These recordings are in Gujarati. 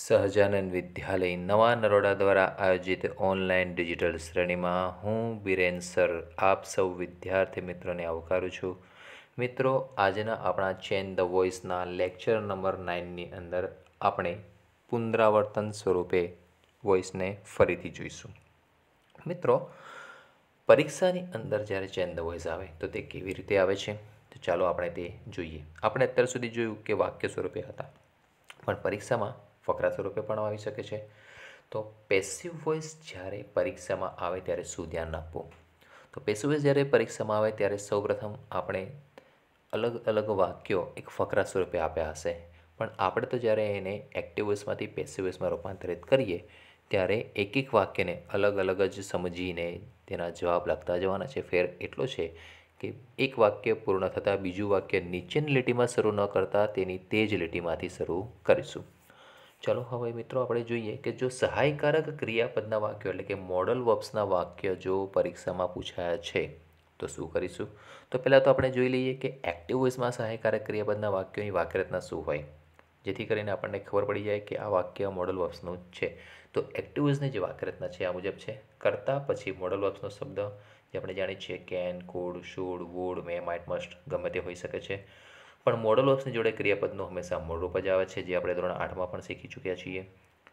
સહજાનંદ વિદ્યાલય નવા નરોડા દ્વારા આયોજિત ઓનલાઈન ડિજિટલ શ્રેણીમાં હું બિરેન સર આપ સૌ વિદ્યાર્થી મિત્રોને આવકારું છું મિત્રો આજના આપણા ચેન ધ વોઇસના લેક્ચર નંબર નાઇનની અંદર આપણે પુનરાવર્તન સ્વરૂપે વોઇસને ફરીથી જોઈશું મિત્રો પરીક્ષાની અંદર જ્યારે ચેન ધ વોઇસ આવે તો તે કેવી રીતે આવે છે તો ચાલો આપણે તે જોઈએ આપણે અત્યાર સુધી જોયું કે વાક્ય સ્વરૂપે હતા પણ પરીક્ષામાં ફકરા સ્વરૂપે પણ આવી શકે છે તો પેસિવ વોઇસ જ્યારે પરીક્ષામાં આવે ત્યારે શું ધ્યાન આપવું તો પેસિવ વોઇસ જ્યારે પરીક્ષામાં આવે ત્યારે સૌપ્રથમ આપણે અલગ અલગ વાક્યો એક ફકરા સ્વરૂપે આપ્યા હશે પણ આપણે તો જ્યારે એને એક્ટિવ વોઇસમાંથી પેસિવ વોઇસમાં રૂપાંતરિત કરીએ ત્યારે એક એક વાક્યને અલગ અલગ જ સમજીને તેના જવાબ લખતા જવાના છે ફેર એટલો છે કે એક વાક્ય પૂર્ણ થતાં બીજું વાક્ય નીચેની લીટીમાં શરૂ ન કરતાં તેની તે જ લીટીમાંથી શરૂ કરીશું ચાલો હવે મિત્રો આપણે જોઈએ કે જો સહાયકારક ક્રિયાપદના વાક્યો એટલે કે મોડલ વર્બ્સના વાક્ય જો પરીક્ષામાં પૂછાયા છે તો શું કરીશું તો પહેલાં તો આપણે જોઈ લઈએ કે એક્ટિવ વોઇસમાં સહાયકારક ક્રિયાપદના વાક્યોની વાક્યરચના શું હોય જેથી કરીને આપણને ખબર પડી જાય કે આ વાક્ય મોડલ વર્બ્સનું છે તો એક્ટિવ વોઇસની જે વાક્યરચના છે આ મુજબ છે કરતા પછી મોડલ વર્બ્સનો શબ્દ જે આપણે જાણીએ છીએ can could should would may might must ગમે તે હોઈ શકે છે પણ મોડલ ઓપ્શન જોડે ક્રિયાપદનું હંમેશા મૂળરૂપ જ આવે છે જે આપણે ધોરણ આઠમાં પણ શીખી ચૂક્યા છીએ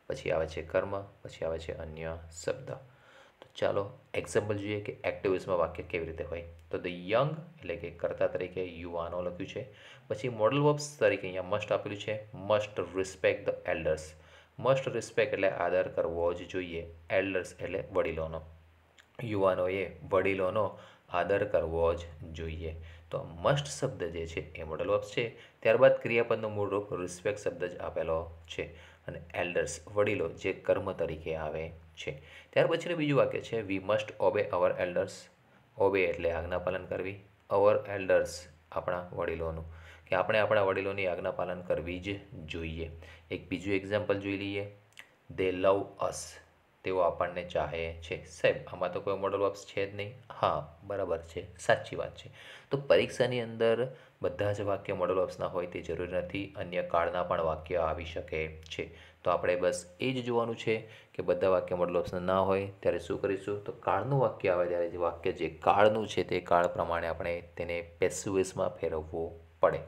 પછી આવે છે કર્મ પછી આવે છે અન્ય શબ્દ તો ચાલો એક્ઝામ્પલ જોઈએ કે એક્ટિવિઝમાં વાક્ય કેવી રીતે હોય તો ધ યંગ એટલે કે કર્તા તરીકે યુવાનો લખ્યું છે પછી મોડલ વર્બ્સ તરીકે અહીંયા મસ્ટ આપેલું છે must respect the elders must respect એટલે આદર કરવો જ જોઈએ એલ્ડર્સ એટલે વડીલોનો યુવાનોએ વડીલોનો આદર કરવો જ જોઈએ તો મસ્ટ શબ્દ જે છે એ મોડલ વર્બ્સ છે ત્યારબાદ ક્રિયાપદનો મૂળ રૂપ રિસ્પેક્ટ શબ્દ જ આપેલો છે અને એલ્ડર્સ વડીલો જે કર્મ તરીકે આવે છે ત્યાર પછીનું બીજું વાક્ય છે we must obey our elders obey એટલે આજ્ઞા પાલન કરવી અવર એલ્ડર્સ આપણા વડીલોનું કે આપણે આપણા વડીલોની આજ્ઞા પાલન કરવી જ જોઈએ એક બીજું એક્ઝામ્પલ જોઈ લઈએ દે લવ અસ તેઓ આપણને ચાહે છે સાહેબ આમાં તો કોઈ મોડલ વર્બ્સ છે જ નહીં હા બરાબર છે સાચી વાત છે તો પરીક્ષાની અંદર બધા જ વાક્ય મોડલ વર્બ્સના હોય તે જરૂરી નથી અન્ય કાળના પણ વાક્ય આવી શકે છે તો આપણે બસ એ જ જોવાનું છે કે બધા વાક્ય મોડલ વર્બ્સના ના હોય ત્યારે શું કરીશું તો કાળનું વાક્ય આવે ત્યારે જે વાક્ય જે કાળનું છે તે કાળ પ્રમાણે આપણે તેને પેસુએસમાં ફેરવવું પડે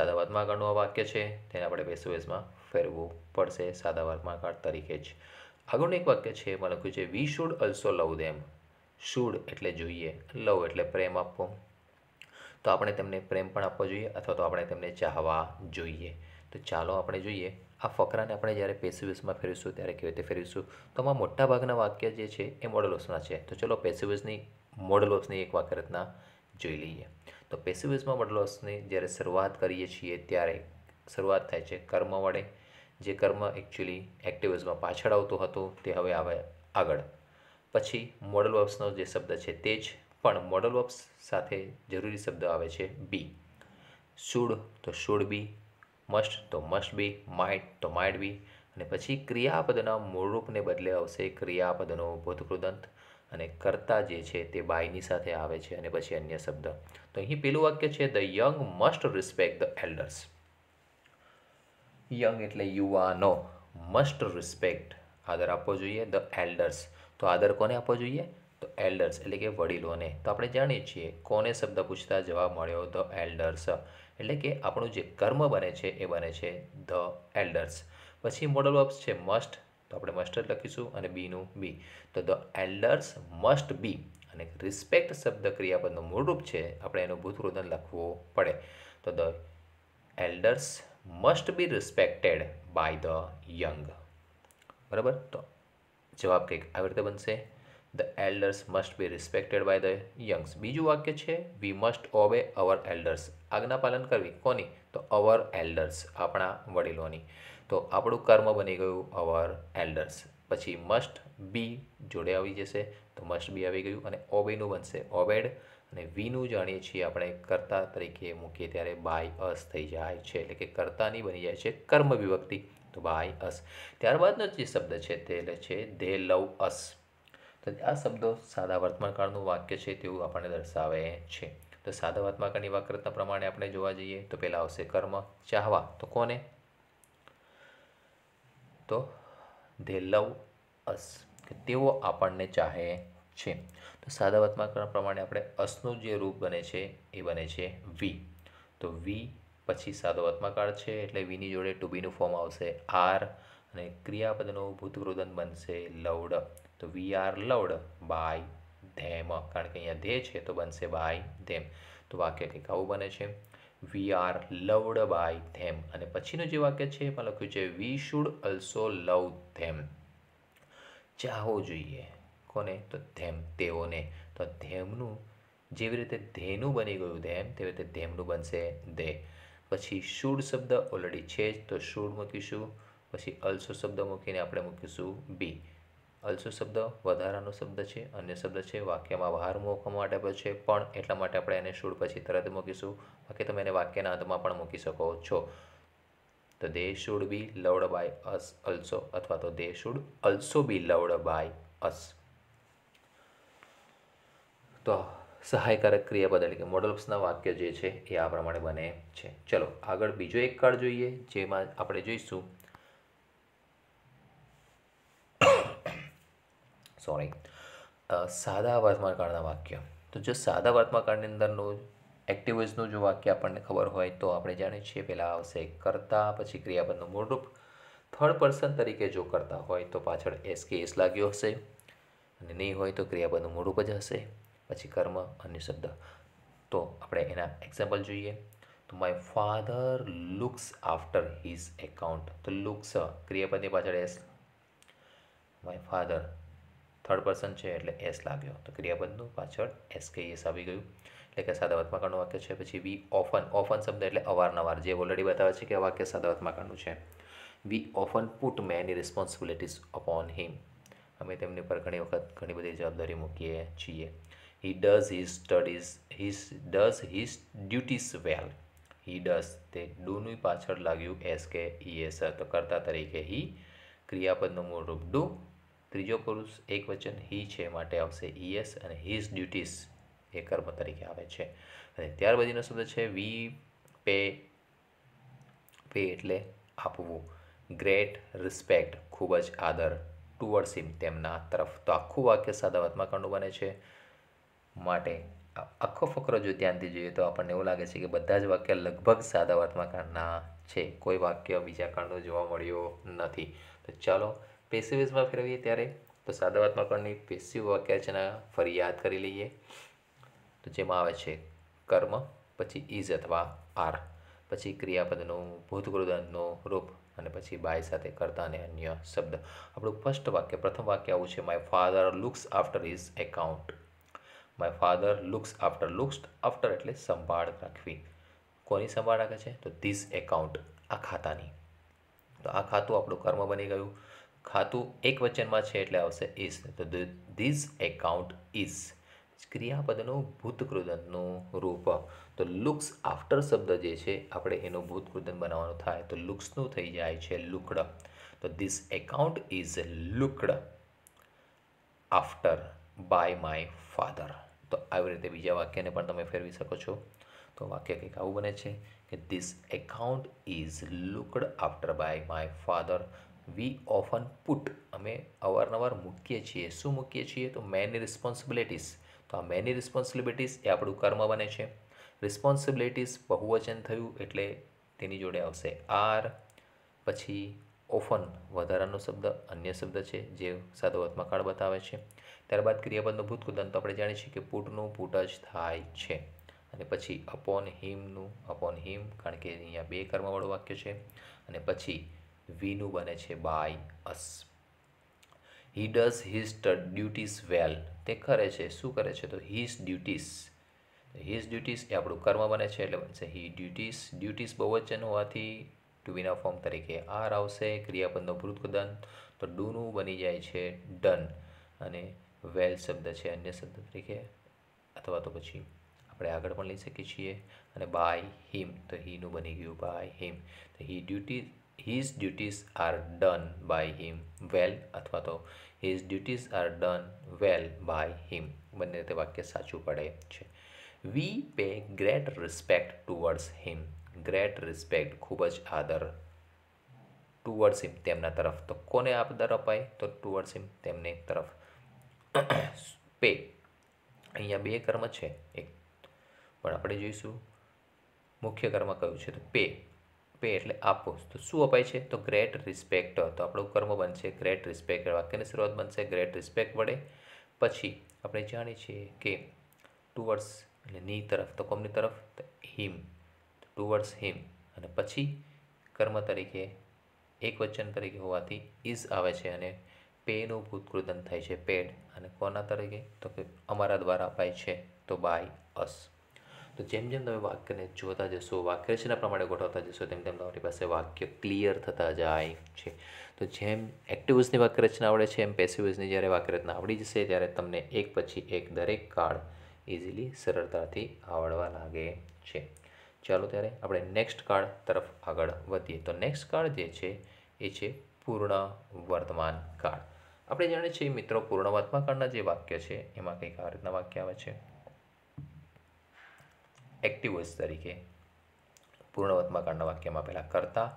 સાદા વાતમાં કાળનું આ વાક્ય છે તેને આપણે પેસુએસમાં ફેરવવું પડશે સાદા વાતમાં કાળ તરીકે જ આગળનું એક વાક્ય છે એમાં લખ્યું છે we should also love them should એટલે જોઈએ લવ એટલે પ્રેમ આપવો તો આપણે તેમને પ્રેમ પણ આપવો જોઈએ અથવા તો આપણે તેમને ચાહવા જોઈએ તો ચાલો આપણે જોઈએ આ ફકરાને આપણે જ્યારે પેસિવિસમાં ફેરવીશું ત્યારે કેવી રીતે ફેરવીશું તો આમાં મોટાભાગના વાક્ય જે છે એ મોડલોસના છે તો ચલો પેસિવિસની મોડલોસની એક વાક્ય વાક્યરચના જોઈ લઈએ તો પેસિવિસમાં મોડલોસની જ્યારે શરૂઆત કરીએ છીએ ત્યારે શરૂઆત થાય છે કર્મ વડે જે કર્મ એકચ્યુઅલી એક્ટિવિઝમાં પાછળ આવતો હતો તે હવે આવે આગળ પછી મોડલ વર્બ્સનો જે શબ્દ છે તે જ પણ મોડલ વર્બ્સ સાથે જરૂરી શબ્દ આવે છે બી શુડ તો શુડ બી મસ્ટ તો મસ્ટ બી માઇટ તો માઇટ બી અને પછી ક્રિયાપદના મૂળરૂપને બદલે આવશે ક્રિયાપદનો ભૂતકૃદંત અને કરતા જે છે તે બાયની સાથે આવે છે અને પછી અન્ય શબ્દ તો અહીં પેલું વાક્ય છે the young must respect the elders young એટલે યુવાનો મસ્ટ રિસ્પેક્ટ આદર આપવો જોઈએ ધ એલ્ડર્સ તો આદર કોને આપવો જોઈએ તો એલ્ડર્સ એટલે કે વડીલોને તો આપણે જાણીએ છીએ કોને શબ્દ પૂછતા જવાબ મળ્યો ધ એલ્ડર્સ એટલે કે આપણું જે કર્મ બને છે એ બને છે ધ એલ્ડર્સ પછી મોડલ વર્બ્સ છે મસ્ટ તો આપણે મસ્ટ લખીશું અને બીનું બી તો ધ એલ્ડર્સ મસ્ટ બી અને રિસ્પેક્ટ શબ્દ ક્રિયાપદનું મૂળરૂપ છે આપણે એનું ભૂતરોધન લખવું પડે તો the elders must be respected by the young બરાબર તો જવાબ કંઈક આવી રીતે બનશે the elders must be respected by the youngs બીજું વાક્ય છે we must obey our elders આજ્ઞા પાલન કરવી કોની તો અવર એલ્ડર્સ આપણા વડીલોની તો આપણું કર્મ બની ગયું અવર એલ્ડર્સ પછી મસ્ટ બી જોડે આવી જશે તો મસ્ટ બી આવી ગયું અને ઓબેનું બનશે ઓબેડ અને વીનું જાણીએ છીએ આપણે કર્તા તરીકે મૂકીએ ત્યારે બાય અસ થઈ જાય છે એટલે કે કર્તાની બની જાય છે કર્મ વિભક્તિ તો બાય અસ ત્યારબાદનો જે શબ્દ છે તે છે ધે લવ અસ તો આ શબ્દો સાદા વર્તમાનકાળનું વાક્ય છે તેવું આપણને દર્શાવે છે તો સાદા વર્તમાનકાળની વાક્યરચના પ્રમાણે આપણે જોવા જઈએ તો પહેલાં આવશે કર્મ ચાહવા તો કોને તો ધે લવ અસ કે તેઓ આપણને ચાહે છે તો સાદા વાતમાં પ્રમાણે આપણે અસનું જે રૂપ બને છે એ બને છે વી તો વી પછી સાદો આત્માકાર છે એટલે વીની જોડે ટુ બીનું ફોર્મ આવશે આર અને ક્રિયાપદનું ભૂતવૃદન બનશે લવડ તો we are loved by them કારણ કે અહીંયા ધે છે તો બનશે બાય ધેમ તો વાક્ય કંઈક આવું બને છે we are loved by them અને પછીનું જે વાક્ય છે એમાં લખ્યું છે વી શુડ અલ્સો લવ ધેમ ચાહવું જોઈએ કોને તો ધેમ તેઓને તો ધેમનું જેવી રીતે ધેનું બની ગયું ધેમ તેવી રીતે ધેમનું બનશે દે પછી શૂળ શબ્દ ઓલરેડી છે જ તો શૂળ મૂકીશું પછી અલસો શબ્દ મૂકીને આપણે મૂકીશું બી અલસો શબ્દ વધારાનો શબ્દ છે અન્ય શબ્દ છે વાક્યમાં બહાર મૂકવા માટે પણ છે પણ એટલા માટે આપણે એને શૂળ પછી તરત મૂકીશું બાકી તમે એને વાક્યના અંતમાં પણ મૂકી શકો છો તો they should be loved by us also અથવા તો they should also be loved by us તો સહાયકારક ક્રિયાપદ એટલે કે મોડલ્સના વાક્ય જે છે એ આ પ્રમાણે બને છે ચલો આગળ બીજો એક કાળ જોઈએ જેમાં આપણે જોઈશું સોરી સાદા વર્તમાનકાળના વાક્ય તો જો સાદા વર્તમાનકાળની અંદરનું એક્ટિવિઝનું જો વાક્ય આપણને ખબર હોય તો આપણે જાણીએ છીએ પહેલાં આવશે કરતા પછી ક્રિયાપદનું મૂળરૂપ થર્ડ પર્સન તરીકે જો કરતા હોય તો પાછળ એસ કે એસ લાગ્યો હશે અને નહીં હોય તો ક્રિયાપદનું મૂળરૂપ જ હશે પછી કર્મ અને શબ્દ તો આપણે એના એક્ઝામ્પલ જોઈએ તો my father looks after his account તો લુક્સ ક્રિયાપદની પાછળ S my father third person છે એટલે એસ લાગ્યો તો ક્રિયાપદનું પાછળ એસ કે એસ આવી ગયું એટલે કે સાદા સાદાવતમાં વાક્ય છે પછી વી ઓફન ઓફન શબ્દ એટલે અવારનવાર જે ઓલરેડી બતાવે છે કે વાક્ય સાદા સાદાવતમાં છે we often put many responsibilities upon him અમે તેમની પર ઘણી વખત ઘણી બધી જવાબદારી મૂકીએ છીએ he does his studies he does his duties well he does તે ડુની પાછળ લાગ્યું એસ કે ઈએસ તો કર્તા તરીકે હી ક્રિયાપદનું મૂળ રૂપ ડુ ત્રીજો પુરુષ એક વચન હી છે માટે આવશે ઈએસ અને હિઝ ડ્યુટીસ એ કર્મ તરીકે આવે છે અને ત્યાર પછીનો શબ્દ છે વી પે પે એટલે આપવું ગ્રેટ રિસ્પેક્ટ ખૂબ જ આદર ટુવર્ડ્સ સિમ તેમના તરફ તો આખું વાક્ય સાદા વાતમાં કણું બને છે માટે આખો ફકરો જો ધ્યાનથી જોઈએ તો આપણને એવું લાગે છે કે બધા જ વાક્ય લગભગ સાદા વર્તમાકાંડના છે કોઈ વાક્ય બીજા કાંડો જોવા મળ્યો નથી તો ચાલો પેસિવિઝમાં ફેરવીએ ત્યારે તો સાદા વર્તમાકાંડની પેસિવ વાક્યરચના ફરી યાદ કરી લઈએ તો જેમાં આવે છે કર્મ પછી ઇઝ અથવા આર પછી ક્રિયાપદનું ભૂતકૃદનનો રૂપ અને પછી બાય સાથે કરતા અને અન્ય શબ્દ આપણું ફર્સ્ટ વાક્ય પ્રથમ વાક્ય આવું છે my father looks after his account my father looks after looks after એટલે સંભાળ રાખવી કોની સંભાળ રાખે છે તો ધીસ એકાઉન્ટ આ ખાતાની તો આ ખાતું આપણું કર્મ બની ગયું ખાતું એક વચનમાં છે એટલે આવશે ઇઝ તો ધીસ એકાઉન્ટ ઇઝ ક્રિયાપદનું ભૂતકૃદનનું રૂપ તો લુક્સ આફ્ટર શબ્દ જે છે આપણે એનું ભૂતકૃદન બનાવવાનું થાય તો લુક્સનું થઈ જાય છે લુકડ તો this account is looked after by my father તો આવી રીતે બીજા વાક્યને પણ તમે ફેરવી શકો છો તો વાક્ય કંઈક આવું બને છે કે this account is looked after by my father we often put અમે અવારનવાર મૂકીએ છીએ શું મૂકીએ છીએ તો મેની રિસ્પોન્સિબિલિટીઝ તો આ મેની રિસ્પોન્સિબિલિટીઝ એ આપણું કર્મ બને છે રિસ્પોન્સિબિલિટીઝ બહુવચન થયું એટલે તેની જોડે આવશે આર પછી ઓફન વધારાનો શબ્દ અન્ય શબ્દ છે જે સાદો આત્મકાળ બતાવે છે ત્યારબાદ ક્રિયાપદનું ભૂતકૃદંત આપણે જાણીએ છીએ કે પૂટનું પૂટ જ થાય છે અને પછી અપોન હિમનું અપોન હિમ કારણ કે અહીંયા બે કર્મવાળું વાક્ય છે અને પછી વીનું બને છે by us he does his duties well તે કરે છે શું કરે છે તો હિઝ ડ્યુટીઝ હિઝ ડ્યુટીઝ એ આપણું કર્મ બને છે એટલે બનશે હી ડ્યુટીઝ ડ્યુટીઝ બહુવચન હોવાથી ટુ વિના ફોર્મ તરીકે આર આવશે ક્રિયાપદનો ભૂતકદન તો ડૂનું બની જાય છે ડન અને વેલ શબ્દ છે અન્ય શબ્દ તરીકે અથવા તો પછી આપણે આગળ પણ લઈ શકીએ છીએ અને બાય હિમ તો હીનું બની ગયું બાય હિમ તો he duty his duties are done by him well અથવા તો his duties are done well by him બંને રીતે વાક્ય સાચું પડે છે we pay great respect towards him great respect ખૂબ જ આદર ટુવર્ડ્સ હિમ તેમના તરફ તો કોને આદર અપાય તો ટુવર્ડ્સ હિમ તેમની તરફ પે અહીંયા બે કર્મ છે એક પણ આપણે જોઈશું મુખ્ય કર્મ કયું છે તો પે પે એટલે આપો તો શું અપાય છે તો ગ્રેટ રિસ્પેક્ટ તો આપણું કર્મ બનશે ગ્રેટ રિસ્પેક્ટ વાક્યની શરૂઆત બનશે ગ્રેટ રિસ્પેક્ટ વડે પછી આપણે જાણીએ છીએ કે ટુવર્ડ્સ એટલે ની તરફ તો કોમની તરફ હિમ ટુવર્ડ્સ હિમ અને પછી કર્મ તરીકે એક વચન તરીકે હોવાથી ઇઝ આવે છે અને પેનું ભૂતકૃતન થાય છે પેડ અને કોના તરીકે તો કે અમારા દ્વારા અપાય છે તો બાય અસ તો જેમ જેમ તમે વાક્યને જોતા જશો વાક્ય રચના પ્રમાણે ગોઠવતા જશો તેમ તેમ તમારી પાસે વાક્ય ક્લિયર થતા જાય છે તો જેમ એક્ટિવ્સની વાક્ય રચના આવડે છે એમ પેસિવ્સની જ્યારે વાક્ય રચના આવડી જશે ત્યારે તમને એક પછી એક દરેક કાળ ઇઝીલી સરળતાથી આવડવા લાગે છે ચાલો ત્યારે આપણે નેક્સ્ટ કાળ તરફ આગળ વધીએ તો નેક્સ્ટ કાળ જે છે એ છે પૂર્ણ વર્તમાન કાળ આપણે જાણીએ છીએ મિત્રો પૂર્ણ વર્તમાન કાળના જે વાક્ય છે એમાં કંઈક આ રીતના વાક્ય આવે છે એક્ટિવસ તરીકે પૂર્ણ વર્તમાન કાળના વાક્યમાં પહેલાં કરતા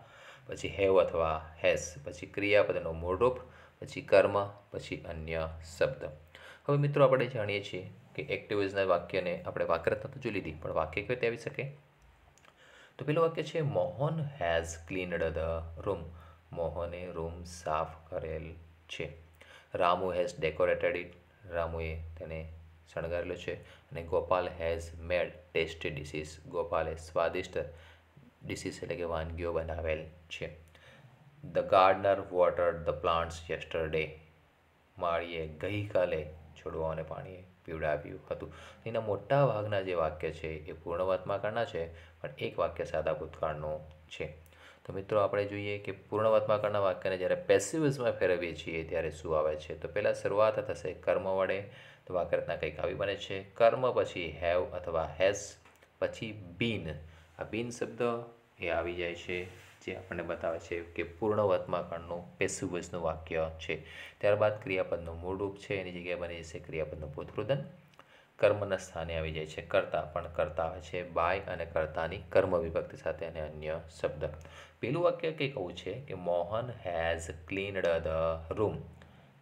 પછી હેવ અથવા હેસ પછી ક્રિયાપદનો મૂળરૂપ પછી કર્મ પછી અન્ય શબ્દ હવે મિત્રો આપણે જાણીએ છીએ કે એક્ટિવિઝના વાક્યને આપણે વાક્યરચના તો જોઈ લીધી પણ વાક્ય કઈ રીતે આવી શકે તો પેલું વાક્ય છે Mohan has cleaned the room મોહને રૂમ સાફ કરેલ છે રામુ હેઝ ડેકોરેટેડ ઇટ રામુએ તેને શણગારેલો છે અને Gopal has made tasty dishes ગોપાલે સ્વાદિષ્ટ ડિશિસ એટલે કે વાનગીઓ બનાવેલ છે the gardener water the plants yesterday માળીએ ગઈકાલે છોડવાઓને પાણીએ પીવડાવ્યું હતું એના મોટા ભાગના જે વાક્ય છે એ પૂર્ણવાત્માકરના છે પણ એક વાક્ય સાદા ભૂતકાળનું છે તો મિત્રો આપણે જોઈએ કે પૂર્ણવાત્માકરના વાક્યને જ્યારે પેસિવિઝમાં ફેરવીએ છીએ ત્યારે શું આવે છે તો પહેલાં શરૂઆત થશે કર્મ વડે તો વાક્યરચના કંઈક આવી બને છે કર્મ પછી હેવ અથવા હેઝ પછી બીન આ બીન શબ્દ એ આવી જાય છે જે આપણને બતાવે છે કે પૂર્ણવત્માકરણનું પેસુવજનું વાક્ય છે ત્યારબાદ ક્રિયાપદનું મૂળરૂપ છે એની જગ્યાએ બની જશે ક્રિયાપદનું ભૂતપ્રુદન કર્મના સ્થાને આવી જાય છે કર્તા પણ કરતા આવે છે બાય અને કર્તાની કર્મ વિભક્તિ સાથે અને અન્ય શબ્દ પેલું વાક્ય કંઈક કહું છે કે Mohan has cleaned the room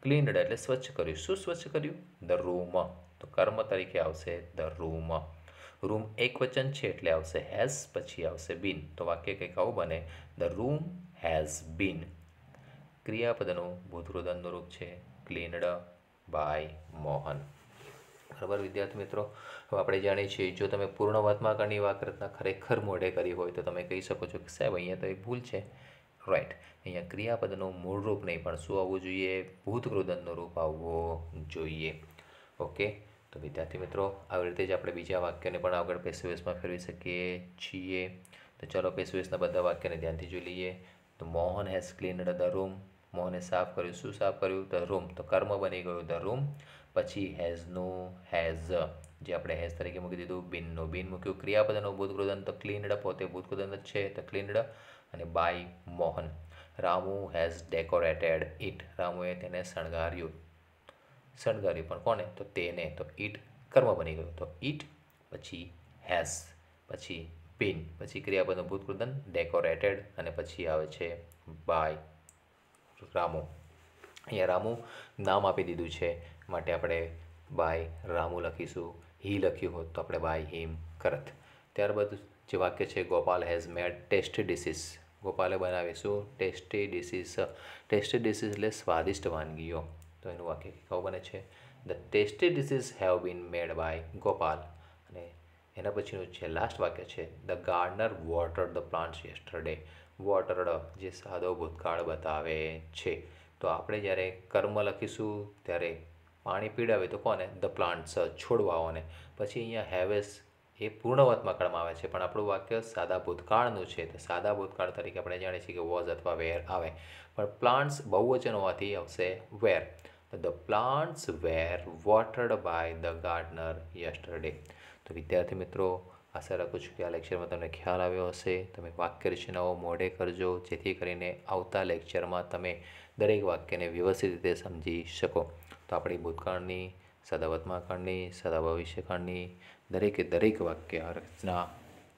cleaned એટલે સ્વચ્છ કર્યું શું સ્વચ્છ કર્યું ધ રૂમ તો કર્મ તરીકે આવશે ધ રૂમ રૂમ એકવચન છે એટલે આવશે હેઝ પછી આવશે બીન તો વાક્ય કંઈક આવું બને ધ રૂમ હેઝ બીન ક્રિયાપદનું ભૂતૃદનનું રૂપ છે ક્લીનડ બાય મોહન બરાબર વિદ્યાર્થી મિત્રો હવે આપણે જાણીએ છીએ જો તમે પૂર્ણ વાતમાં વાક રચના ખરેખર મોઢે કરી હોય તો તમે કહી શકો છો કે સાહેબ અહીંયા તો એ ભૂલ છે રાઈટ અહીંયા ક્રિયાપદનું મૂળ રૂપ નહીં પણ શું આવવું જોઈએ ભૂતકૃદનનો રૂપ આવવો જોઈએ ઓકે તો વિદ્યાર્થી મિત્રો આવી રીતે જ આપણે બીજા વાક્યને પણ આગળ પેસવેસમાં ફેરવી શકીએ છીએ તો ચલો પેસવેસના બધા વાક્યને ધ્યાનથી જોઈ લઈએ તો Mohan has cleaned the room મોહને સાફ કર્યું શું સાફ કર્યું ધ રૂમ તો કર્મ બની ગયું ધ રૂમ પછી હેઝનું હેઝ જે આપણે હેઝ તરીકે મૂકી દીધું બિનનું બિન મૂક્યું ક્રિયાપદનું ભૂતકૃદન તો ક્લીનડ પોતે ભૂતકૃદન જ છે તો ક્લીનડ અને by Mohan Ramu has decorated it રામુએ તેને શણગાર્યું સળગાવ્યું પણ કોને તો તેને તો ઈટ કર્મ બની ગયું તો ઈટ પછી હેસ પછી પિન પછી ક્રિયાપદનું ભૂતકૃતન ડેકોરેટેડ અને પછી આવે છે બાય રામુ અહીંયા રામુ નામ આપી દીધું છે માટે આપણે બાય રામુ લખીશું હી લખ્યું હોત તો આપણે બાય હિમ કરત ત્યારબાદ જે વાક્ય છે Gopal has made taste dishes ગોપાલે બનાવીશું ટેસ્ટી ડિશિસ ટેસ્ટી ડિશિસ એટલે સ્વાદિષ્ટ વાનગીઓ તો એનું વાક્ય કેવું બને છે the tasty dishes have been made by Gopal અને એના પછીનું છે લાસ્ટ વાક્ય છે the gardener water the plants yesterday watered જે સાદો ભૂતકાળ બતાવે છે તો આપણે જ્યારે કર્મ લખીશું ત્યારે પાણી પીડાવે તો કોને ધ પ્લાન્ટ્સ છોડવાઓને પછી અહીંયા હેવેસ એ પૂર્ણવતમાં કરવામાં આવે છે પણ આપણું વાક્ય સાદા ભૂતકાળનું છે તો સાદા ભૂતકાળ તરીકે આપણે જાણીએ છીએ કે વોઝ અથવા વેર આવે પણ પ્લાન્ટ્સ બહુવચન હોવાથી આવશે વેર the plants were watered by the gardener yesterday તો વિદ્યાર્થી મિત્રો આશા રાખું છું કે આ લેક્ચરમાં તમને ખ્યાલ આવ્યો હશે તમે વાક્ય રચનાઓ મોઢે કરજો જેથી કરીને આવતા લેક્ચરમાં તમે દરેક વાક્યને વ્યવસ્થિત રીતે સમજી શકો તો આપણી ભૂતકાળની સદાવતમાકાળની સદા ભવિષ્યકાળની દરેકે દરેક વાક્ય રચના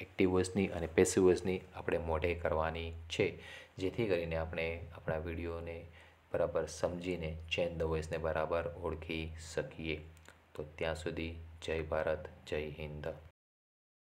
એક્ટિવ વોઇસની અને પેસિવ વોઇસની આપણે મોઢે કરવાની છે જેથી કરીને આપણે આપણા વિડીયોને બરાબર સમજીને ચેન ધ વોઇસને બરાબર ઓળખી શકીએ તો ત્યાં સુધી જય ભારત જય હિન્દ